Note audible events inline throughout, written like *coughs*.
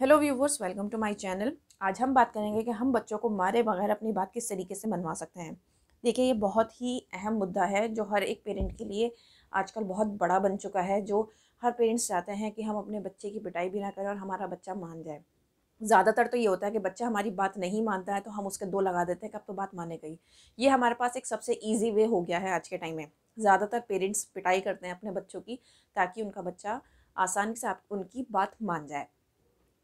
Hello viewers welcome to my channel आज हम बात करेंगे कि हम बच्चों को मारे बगैर अपनी बात किस तरीके से मनवा सकते हैं देखिए ये बहुत ही अहम मुद्दा है जो हर एक पेरेंट के लिए आजकल बहुत बड़ा बन चुका है जो हर पेरेंट्स चाहते हैं कि हम अपने बच्चे की पिटाई भी ना करें और हमारा बच्चा मान जाए ज़्यादातर तो ये होता है कि बच्चा हमारी बात नहीं मानता है तो हम उसके दो लगा देते हैं कि अब तो बात माने गई ये हमारे पास एक सबसे ईजी वे हो गया है आज के टाइम में ज़्यादातर पेरेंट्स पिटाई करते हैं अपने बच्चों की ताकि उनका बच्चा आसानी से आप उनकी बात मान जाए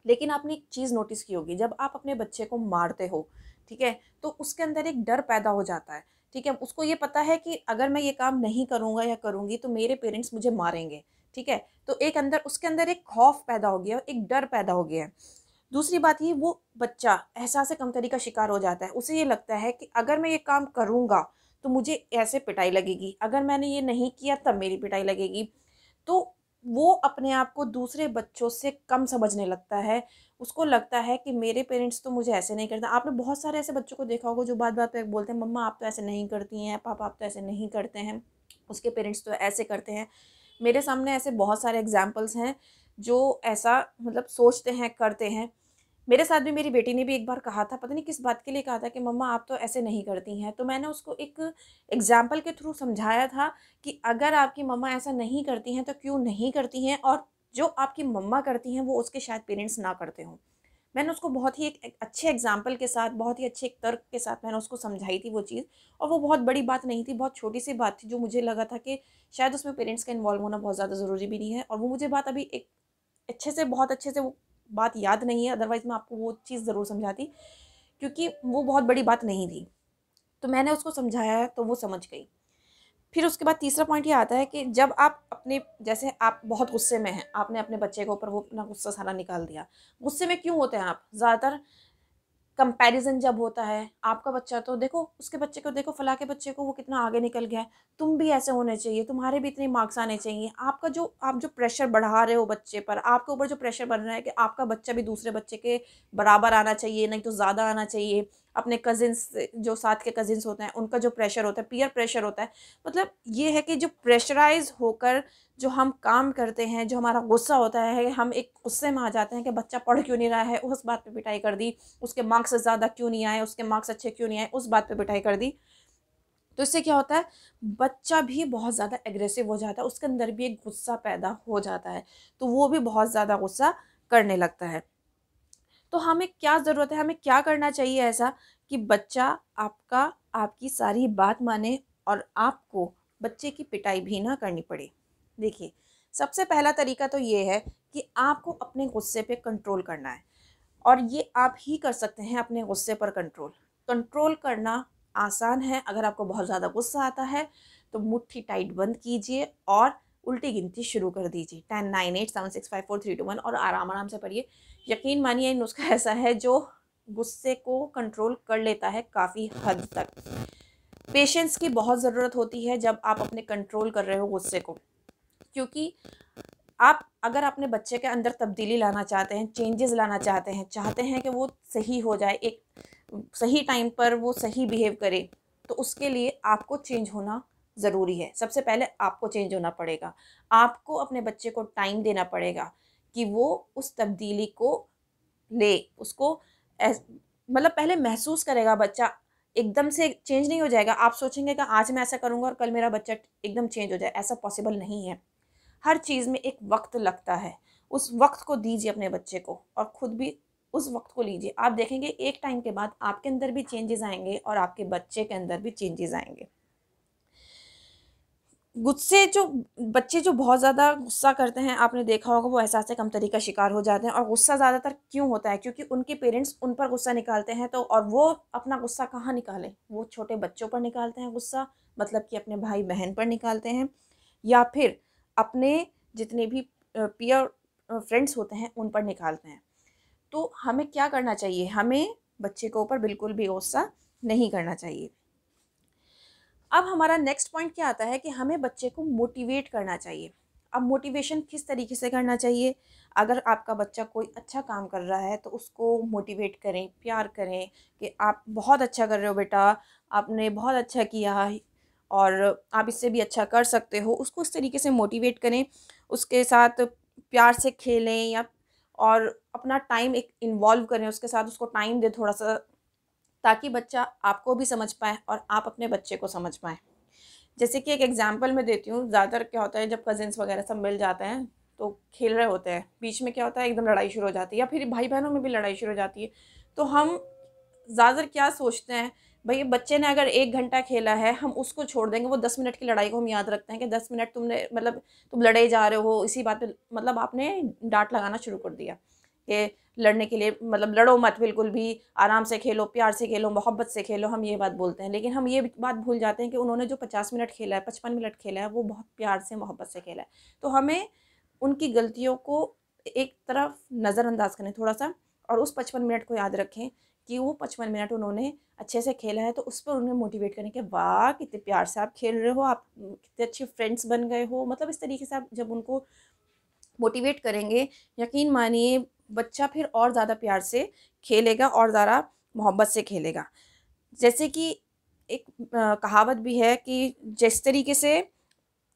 लेकिन आपने एक चीज़ नोटिस की होगी जब आप अपने बच्चे को मारते हो ठीक है तो उसके अंदर एक डर पैदा हो जाता है ठीक है उसको ये पता है कि अगर मैं ये काम नहीं करूँगा या करूँगी तो मेरे पेरेंट्स मुझे मारेंगे ठीक है तो एक अंदर उसके अंदर एक खौफ पैदा हो गया एक डर पैदा हो गया है दूसरी बात ये वो बच्चा एहसास कमतरी का शिकार हो जाता है उसे ये लगता है कि अगर मैं ये काम करूँगा तो मुझे ऐसे पिटाई लगेगी अगर मैंने ये नहीं किया तब मेरी पिटाई लगेगी तो वो अपने आप को दूसरे बच्चों से कम समझने लगता है उसको लगता है कि मेरे पेरेंट्स तो मुझे ऐसे नहीं करते आपने बहुत सारे ऐसे बच्चों को देखा होगा जो बात बात पर बोलते हैं मम्मा आप तो ऐसे नहीं करती हैं पापा आप तो ऐसे नहीं करते हैं उसके पेरेंट्स तो ऐसे करते हैं मेरे सामने ऐसे बहुत सारे एग्जाम्पल्स हैं जो ऐसा मतलब सोचते हैं करते हैं मेरे साथ भी मेरी बेटी ने भी एक बार कहा था पता नहीं किस बात के लिए कहा था कि मम्मा आप तो ऐसे नहीं करती हैं तो मैंने उसको एक एग्ज़ाम्पल के थ्रू समझाया था कि अगर आपकी मम्मा ऐसा नहीं करती हैं तो क्यों नहीं करती हैं और जो आपकी मम्मा करती हैं वो उसके शायद पेरेंट्स ना करते हों मैंने उसको बहुत ही एक अच्छे एग्जाम्पल के साथ बहुत ही अच्छे एक तर्क के साथ मैंने उसको समझाई थी वो चीज़ और वो बहुत बड़ी बात नहीं थी बहुत छोटी सी बात थी जो मुझे लगा था कि शायद उसमें पेरेंट्स का इन्वॉल्व होना बहुत ज़्यादा ज़रूरी भी नहीं है और वो मुझे बात अभी एक अच्छे से बहुत अच्छे से वो बात याद नहीं है अदरवाइज़ मैं आपको वो चीज़ ज़रूर समझाती क्योंकि वो बहुत बड़ी बात नहीं थी तो मैंने उसको समझाया तो वो समझ गई फिर उसके बाद तीसरा पॉइंट ये आता है कि जब आप अपने जैसे आप बहुत गुस्से में हैं आपने अपने बच्चे के ऊपर वो अपना गुस्सा सारा निकाल दिया गुस्से में क्यों होते हैं आप ज़्यादातर कंपैरिजन जब होता है आपका बच्चा तो देखो उसके बच्चे को देखो फला के बच्चे को वो कितना आगे निकल गया है तुम भी ऐसे होने चाहिए तुम्हारे भी इतने मार्क्स आने चाहिए आपका जो आप जो प्रेशर बढ़ा रहे हो बच्चे पर आपके ऊपर जो प्रेशर बन रहा है कि आपका बच्चा भी दूसरे बच्चे के बराबर आना चाहिए नहीं तो ज़्यादा आना चाहिए अपने कजिन्स जो साथ के कजिन्स होते हैं उनका जो प्रेशर होता है पीयर प्रेशर होता है मतलब ये है कि जो प्रेशराइज होकर जो हम काम करते हैं जो हमारा गुस्सा होता है हम एक गुस्से में आ जाते हैं कि बच्चा पढ़ क्यों नहीं रहा है उस बात पे पिटाई कर दी उसके मार्क्स ज़्यादा क्यों नहीं आए उसके मार्क्स अच्छे क्यों नहीं आए उस बात पर पिटाई कर दी तो इससे क्या होता है बच्चा भी बहुत ज़्यादा एग्रेसिव हो जाता है उसके अंदर भी एक गुस्सा पैदा हो जाता है तो वो भी बहुत ज़्यादा गुस्सा करने लगता है तो हमें क्या ज़रूरत है हमें क्या करना चाहिए ऐसा कि बच्चा आपका आपकी सारी बात माने और आपको बच्चे की पिटाई भी ना करनी पड़े देखिए सबसे पहला तरीका तो ये है कि आपको अपने गुस्से पे कंट्रोल करना है और ये आप ही कर सकते हैं अपने गुस्से पर कंट्रोल कंट्रोल करना आसान है अगर आपको बहुत ज़्यादा गुस्सा आता है तो मुट्ठी टाइट बंद कीजिए और उल्टी गिनती शुरू कर दीजिए ten nine eight seven six five four three two one और आराम आराम से पढ़िए यकीन मानिए नुस्खा ऐसा है जो गुस्से को कंट्रोल कर लेता है काफ़ी हद तक पेशेंस की बहुत ज़रूरत होती है जब आप अपने कंट्रोल कर रहे हो गुस्से को क्योंकि आप अगर अपने बच्चे के अंदर तब्दीली लाना चाहते हैं चेंजेस लाना चाहते हैं चाहते हैं कि वो सही हो जाए एक सही टाइम पर वो सही बिहेव करे तो उसके लिए आपको चेंज होना ज़रूरी है सबसे पहले आपको चेंज होना पड़ेगा आपको अपने बच्चे को टाइम देना पड़ेगा कि वो उस तब्दीली को ले उसको मतलब पहले महसूस करेगा बच्चा एकदम से चेंज नहीं हो जाएगा आप सोचेंगे कि आज मैं ऐसा करूँगा और कल मेरा बच्चा एकदम चेंज हो जाए ऐसा पॉसिबल नहीं है हर चीज़ में एक वक्त लगता है उस वक्त को दीजिए अपने बच्चे को और ख़ुद भी उस वक्त को लीजिए आप देखेंगे एक टाइम के बाद आपके अंदर भी चेंजेस आएंगे और आपके बच्चे के अंदर भी चेंजेस आएंगे गुस्से जो बच्चे जो बहुत ज़्यादा गुस्सा करते हैं आपने देखा होगा वो एहसास कम तरीका शिकार हो जाते हैं और गुस्सा ज़्यादातर क्यों होता है क्योंकि उनके पेरेंट्स उन पर गुस्सा निकालते हैं तो और वो अपना गुस्सा कहाँ निकालें वो छोटे बच्चों पर निकालते हैं गुस्सा मतलब कि अपने भाई बहन पर निकालते हैं या फिर अपने जितने भी पियर फ्रेंड्स होते हैं उन पर निकालते हैं तो हमें क्या करना चाहिए हमें बच्चे के ऊपर बिल्कुल भी गुस्सा नहीं करना चाहिए अब हमारा नेक्स्ट पॉइंट क्या आता है कि हमें बच्चे को मोटिवेट करना चाहिए अब मोटिवेशन किस तरीके से करना चाहिए अगर आपका बच्चा कोई अच्छा काम कर रहा है तो उसको मोटिवेट करें प्यार करें कि आप बहुत अच्छा कर रहे हो बेटा आपने बहुत अच्छा किया और आप इससे भी अच्छा कर सकते हो उसको इस तरीके से मोटिवेट करें उसके साथ प्यार से खेलें या और अपना टाइम एक इन्वॉल्व करें उसके साथ उसको टाइम दे थोड़ा सा ताकि बच्चा आपको भी समझ पाए और आप अपने बच्चे को समझ पाएँ जैसे कि एक एग्जाम्पल मैं देती हूँ ज़्यादातर क्या होता है जब कजिन्स वगैरह सब मिल जाते हैं तो खेल रहे होते हैं बीच में क्या होता है एकदम लड़ाई शुरू हो जाती है या फिर भाई बहनों में भी लड़ाई शुरू हो जाती है तो हम ज़्यादातर क्या सोचते हैं भैया बच्चे ने अगर एक घंटा खेला है हम उसको छोड़ देंगे वो दस मिनट की लड़ाई को हम याद रखते हैं कि दस मिनट तुमने मतलब तुम लड़े जा रहे हो इसी बात पर मतलब आपने डांट लगाना शुरू कर दिया के लड़ने के लिए मतलब लड़ो मत बिल्कुल भी आराम से खेलो प्यार से खेलो मोहब्बत से खेलो हम ये बात बोलते हैं लेकिन हम ये बात भूल जाते हैं कि उन्होंने जो पचास मिनट खेला है पचपन मिनट खेला है वो बहुत प्यार से मोहब्बत से खेला है तो हमें उनकी गलतियों को एक तरफ नज़रअंदाज करें थोड़ा सा और उस पचपन मिनट को याद रखें कि वो पचपन मिनट उन्होंने अच्छे से खेला है तो उस पर उन्हें मोटिवेट करें कि वाह कितने प्यार से आप खेल रहे हो आप कितने अच्छे फ्रेंड्स बन गए हो मतलब इस तरीके से आप जब उनको मोटिवेट करेंगे यकीन मानिए बच्चा फिर और ज़्यादा प्यार से खेलेगा और ज़्यादा मोहब्बत से खेलेगा जैसे कि एक कहावत भी है कि जिस तरीके से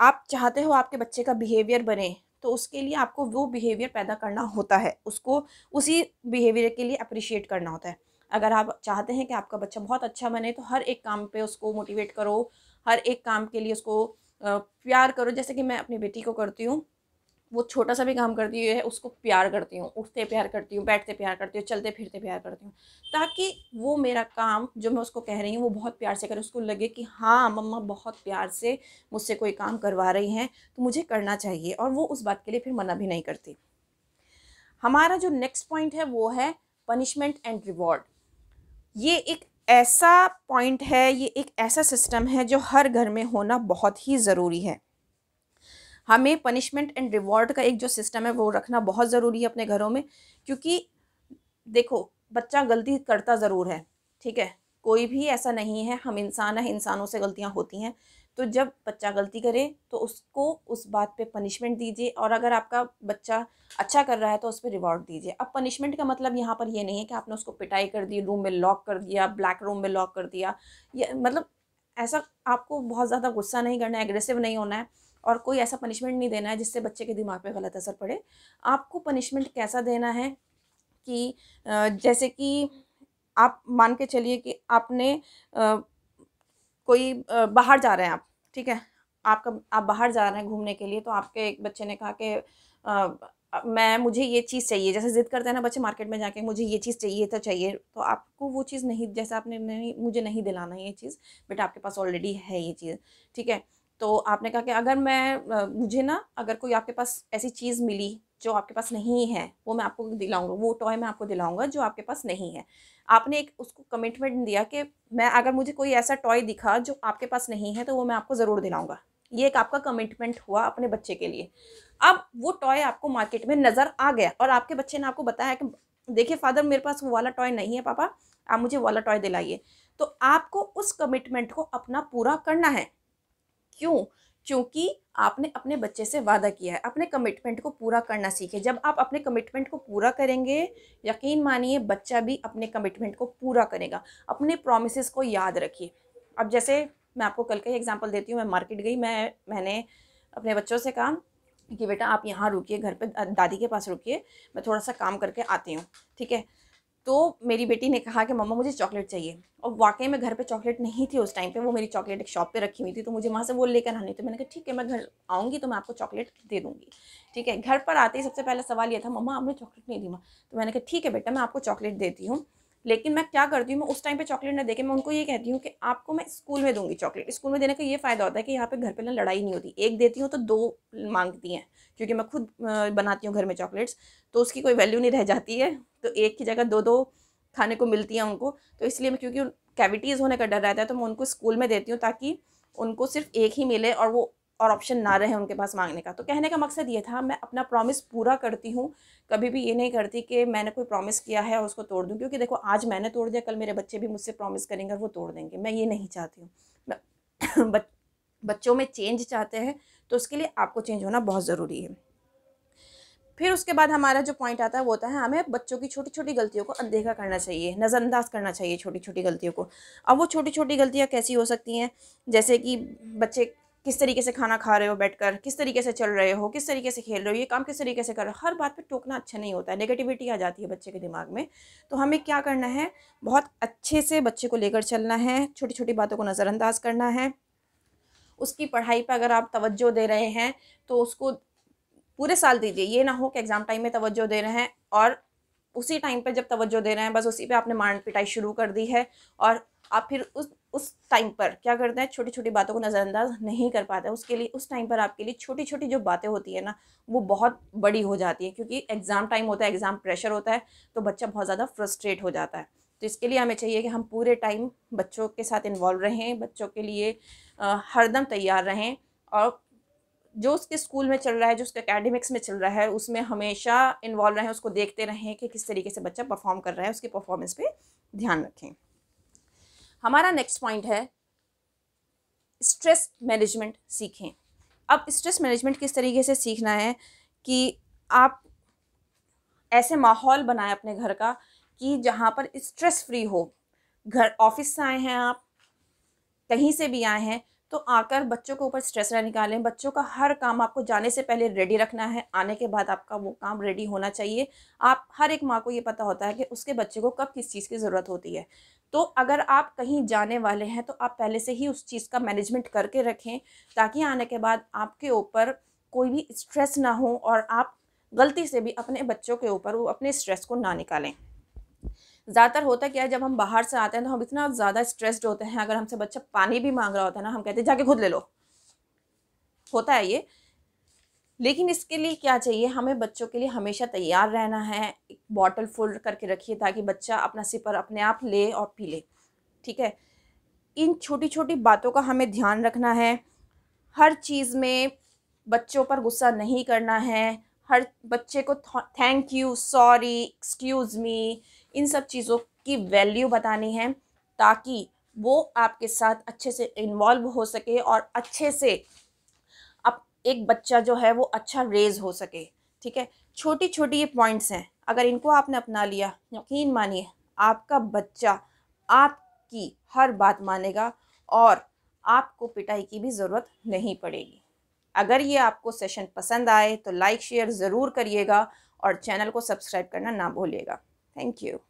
आप चाहते हो आपके बच्चे का बिहेवियर बने तो उसके लिए आपको वो बिहेवियर पैदा करना होता है उसको उसी बिहेवियर के लिए अप्रिशिएट करना होता है अगर आप चाहते हैं कि आपका बच्चा बहुत अच्छा बने तो हर एक काम पे उसको मोटिवेट करो हर एक काम के लिए उसको प्यार करो जैसे कि मैं अपनी बेटी को करती हूँ वो छोटा सा भी काम करती हुई है उसको प्यार करती हूँ उठते प्यार करती हूँ बैठते प्यार करती हूँ चलते फिरते प्यार करती हूँ ताकि वो मेरा काम जो मैं उसको कह रही हूँ वो बहुत प्यार से करे उसको लगे कि हाँ मम्मा बहुत प्यार से मुझसे कोई काम करवा रही हैं तो मुझे करना चाहिए और वो उस बात के लिए फिर मना भी नहीं करती हमारा जो नेक्स्ट पॉइंट है वो है पनिशमेंट एंड रिवॉर्ड ये एक ऐसा पॉइंट है ये एक ऐसा सिस्टम है जो हर घर में होना बहुत ही ज़रूरी है हमें पनिशमेंट एंड रिवॉर्ड का एक जो सिस्टम है वो रखना बहुत ज़रूरी है अपने घरों में क्योंकि देखो बच्चा गलती करता ज़रूर है ठीक है कोई भी ऐसा नहीं है हम इंसान हैं इंसानों से गलतियाँ होती हैं तो जब बच्चा गलती करे तो उसको उस बात पे पनिशमेंट दीजिए और अगर आपका बच्चा अच्छा कर रहा है तो उस पर रिवॉर्ड दीजिए अब पनिशमेंट का मतलब यहाँ पर ये नहीं है कि आपने उसको पिटाई कर दी रूम में लॉक कर दिया ब्लैक रूम में लॉक कर दिया या मतलब ऐसा आपको बहुत ज़्यादा गुस्सा नहीं करना है एग्रेसिव नहीं होना है और कोई ऐसा पनिशमेंट नहीं देना है जिससे बच्चे के दिमाग पे गलत असर पड़े आपको पनिशमेंट कैसा देना है कि जैसे कि आप मान के चलिए कि आपने कोई बाहर जा रहे हैं आप ठीक है आपका आप बाहर जा रहे हैं घूमने के लिए तो आपके एक बच्चे ने कहा कि मैं मुझे ये चीज़ चाहिए जैसे ज़िद करते हैं ना बच्चे मार्केट में जाके मुझे ये चीज़ चाहिए तो चाहिए तो आपको वो चीज़ नहीं जैसे आपने नहीं मुझे नहीं दिलाना ये चीज़ बेटा आपके पास ऑलरेडी है ये चीज़ ठीक है तो आपने कहा कि अगर मैं मुझे ना अगर कोई आपके पास ऐसी चीज़ मिली जो आपके पास नहीं है वो मैं आपको दिलाऊंगा वो टॉय मैं आपको दिलाऊंगा जो आपके पास नहीं है आपने एक उसको कमिटमेंट दिया कि मैं अगर मुझे कोई ऐसा टॉय दिखा जो आपके पास नहीं है तो वो मैं आपको ज़रूर दिलाऊंगा ये एक आपका कमिटमेंट हुआ अपने बच्चे के लिए अब वो टॉय आपको मार्केट में नज़र आ गया और आपके बच्चे ने आपको बताया कि देखिए फादर मेरे पास वो वाला टॉय नहीं है पापा आप मुझे वाला टॉय दिलाइए तो आपको उस कमिटमेंट को अपना पूरा करना है क्यों क्योंकि आपने अपने बच्चे से वादा किया है अपने कमिटमेंट को पूरा करना सीखे जब आप अपने कमिटमेंट को पूरा करेंगे यकीन मानिए बच्चा भी अपने कमिटमेंट को पूरा करेगा अपने प्रोमिस को याद रखिए अब जैसे मैं आपको कल का ही एग्जाम्पल देती हूँ मैं मार्केट गई मैं मैंने अपने बच्चों से कहा कि बेटा आप यहाँ रुकिए घर पे दादी के पास रुकिए मैं थोड़ा सा काम करके आती हूँ ठीक है तो मेरी बेटी ने कहा कि मम्मा मुझे चॉकलेट चाहिए और वाकई में घर पे चॉकलेट नहीं थी उस टाइम पे वो मेरी चॉकलेट एक शॉप पे रखी हुई थी तो मुझे वहाँ से वो लेकर आनी थी तो मैंने कहा ठीक है मैं घर आऊँगी तो मैं आपको चॉकलेट दे दूँगी ठीक है घर पर आते ही सबसे पहला सवाल ये था मम्मा आपने चॉकलेट नहीं दी माँ तो मैंने कहा ठीक है बेटा मैं आपको चॉकलेट देती हूँ लेकिन मैं क्या करती हूँ मैं उस टाइम पे चॉकलेट ना देके मैं उनको ये कहती हूँ कि आपको मैं स्कूल में दूंगी चॉकलेट स्कूल में देने का ये फ़ायदा होता है कि यहाँ पे घर पे ना लड़ाई नहीं होती एक देती हूँ तो दो मांगती हैं क्योंकि मैं खुद बनाती हूँ घर में चॉकलेट्स तो उसकी कोई वैल्यू नहीं रह जाती है तो एक की जगह दो दो खाने को मिलती हैं उनको तो इसलिए मैं क्योंकि कैविटीज़ होने का डर रहता है तो मैं उनको स्कूल में देती हूँ ताकि उनको सिर्फ एक ही मिले और वो और ऑप्शन ना रहे उनके पास मांगने का तो कहने का मकसद ये था मैं अपना प्रॉमिस पूरा करती हूँ कभी भी ये नहीं करती कि मैंने कोई प्रॉमिस किया है और उसको तोड़ दूँ क्योंकि देखो आज मैंने तोड़ दिया कल मेरे बच्चे भी मुझसे प्रॉमिस करेंगे और वो तोड़ देंगे मैं ये नहीं चाहती हूँ *coughs* बच्चों में चेंज चाहते हैं तो उसके लिए आपको चेंज होना बहुत ज़रूरी है फिर उसके बाद हमारा जो पॉइंट आता है वो होता है हमें बच्चों की छोटी छोटी गलतियों को अनदेखा करना चाहिए नज़रअंदाज करना चाहिए छोटी छोटी गलतियों को अब वो छोटी छोटी गलतियाँ कैसी हो सकती हैं जैसे कि बच्चे किस तरीके से खाना खा रहे हो बैठकर किस तरीके से चल रहे हो किस तरीके से खेल रहे हो ये काम किस तरीके से कर रहे हो हर बात पे टोकना अच्छा नहीं होता है नेगेटिविटी आ जाती है बच्चे के दिमाग में तो हमें क्या करना है बहुत अच्छे से बच्चे को लेकर चलना है छोटी छोटी बातों को नज़रअंदाज करना है उसकी पढ़ाई पर अगर आप तवज्जो दे रहे हैं तो उसको पूरे साल दीजिए ये ना हो कि एग्ज़ाम टाइम में तवज्जो दे रहे हैं और उसी टाइम पर जब तवज्जो दे रहे हैं बस उसी पर आपने मार पिटाई शुरू कर दी है और आप फिर उस उस टाइम पर क्या करते हैं छोटी छोटी बातों को नज़रअंदाज नहीं कर पाते उसके लिए उस टाइम पर आपके लिए छोटी छोटी जो बातें होती है ना वो बहुत बड़ी हो जाती है क्योंकि एग्ज़ाम टाइम होता है एग्ज़ाम प्रेशर होता है तो बच्चा बहुत ज़्यादा फ्रस्ट्रेट हो जाता है तो इसके लिए हमें चाहिए कि हम पूरे टाइम बच्चों के साथ इन्वॉल्व रहें बच्चों के लिए हरदम तैयार रहें और जो उसके स्कूल में चल रहा है जो उसके एकेडमिक्स में चल रहा है उसमें हमेशा इन्वॉल्व रहें उसको देखते रहें कि किस तरीके से बच्चा परफॉर्म कर रहा है उसकी परफॉर्मेंस पे ध्यान रखें हमारा नेक्स्ट पॉइंट है स्ट्रेस मैनेजमेंट सीखें अब स्ट्रेस मैनेजमेंट किस तरीके से सीखना है कि आप ऐसे माहौल बनाए अपने घर का कि जहाँ पर स्ट्रेस फ्री हो घर ऑफिस से आए हैं आप कहीं से भी आए हैं तो आकर बच्चों के ऊपर स्ट्रेस ना निकालें बच्चों का हर काम आपको जाने से पहले रेडी रखना है आने के बाद आपका वो काम रेडी होना चाहिए आप हर एक माँ को ये पता होता है कि उसके बच्चे को कब किस चीज़ की ज़रूरत होती है तो अगर आप कहीं जाने वाले हैं तो आप पहले से ही उस चीज़ का मैनेजमेंट करके रखें ताकि आने के बाद आपके ऊपर कोई भी स्ट्रेस ना हो और आप गलती से भी अपने बच्चों के ऊपर वो अपने स्ट्रेस को ना निकालें ज़्यादातर होता क्या है जब हम बाहर से आते हैं तो हम इतना ज़्यादा स्ट्रेस्ड होते हैं अगर हमसे बच्चा पानी भी मांग रहा होता है ना हम कहते हैं जाके खुद ले लो होता है ये लेकिन इसके लिए क्या चाहिए हमें बच्चों के लिए हमेशा तैयार रहना है एक बॉटल फुल करके रखिए ताकि बच्चा अपना सिपर अपने आप ले और पी ले ठीक है इन छोटी छोटी बातों का हमें ध्यान रखना है हर चीज़ में बच्चों पर गुस्सा नहीं करना है हर बच्चे को thank you sorry excuse me इन सब चीज़ों की वैल्यू बतानी है ताकि वो आपके साथ अच्छे से इन्वॉल्व हो सके और अच्छे से अब एक बच्चा जो है वो अच्छा रेज हो सके ठीक है छोटी छोटी ये पॉइंट्स हैं अगर इनको आपने अपना लिया यकीन मानिए आपका बच्चा आपकी हर बात मानेगा और आपको पिटाई की भी ज़रूरत नहीं पड़ेगी अगर ये आपको सेशन पसंद आए तो लाइक शेयर ज़रूर करिएगा और चैनल को सब्सक्राइब करना ना भूलिएगा Thank you.